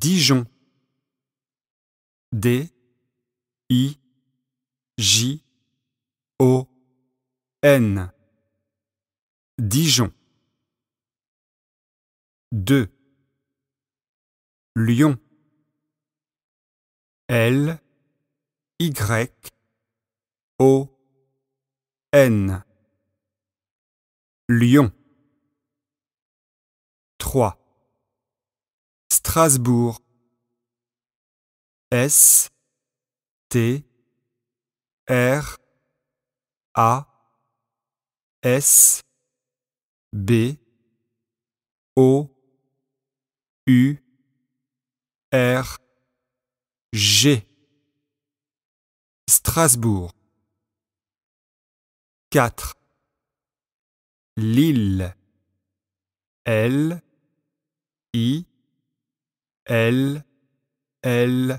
Dijon. D I J O N. Dijon. 2. Lyon. L Y O N. Lyon. 3. Strasbourg. S T R A S B O U R G Strasbourg 4 Lille L I L, L,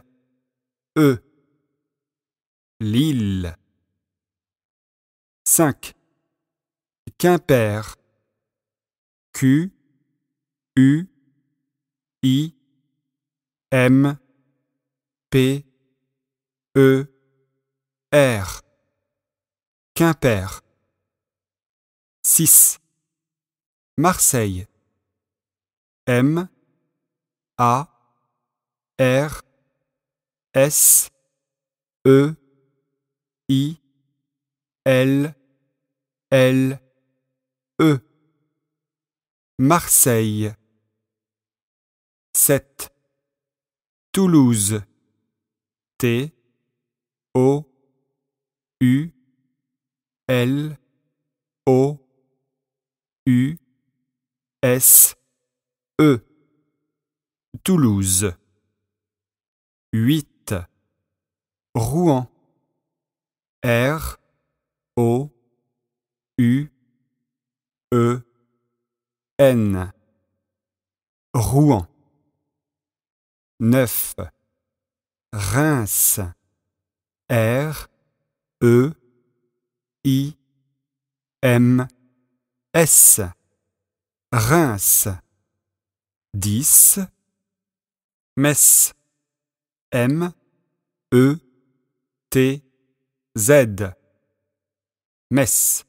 E. Lille. 5. Quimper. Q, U, I, M, P, E, R. Quimper. 6. Marseille. M, A, R S E I L L E Marseille 7 Toulouse T O U L O U S E Toulouse 8. Rouen. R. O. U. E. N. Rouen. 9. Reims. R. E. I. M. S. Reims. 10. Metz. M E T Z Mess.